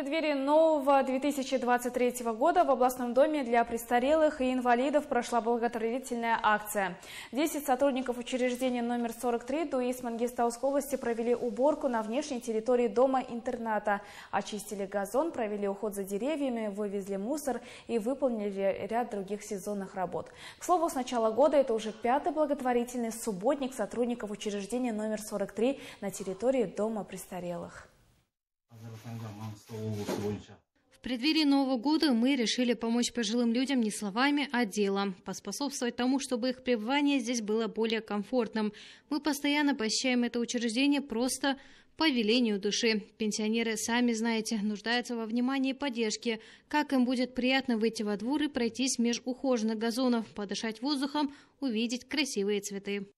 преддверии нового 2023 года в областном доме для престарелых и инвалидов прошла благотворительная акция. 10 сотрудников учреждения номер 43 ДУИС Мангистауской области провели уборку на внешней территории дома-интерната, очистили газон, провели уход за деревьями, вывезли мусор и выполнили ряд других сезонных работ. К слову, с начала года это уже пятый благотворительный субботник сотрудников учреждения номер 43 на территории дома престарелых. В преддверии Нового года мы решили помочь пожилым людям не словами, а делом, поспособствовать тому, чтобы их пребывание здесь было более комфортным. Мы постоянно посещаем это учреждение просто по велению души. Пенсионеры, сами знаете, нуждаются во внимании и поддержке. Как им будет приятно выйти во двор и пройтись меж ухоженных газонов, подышать воздухом, увидеть красивые цветы.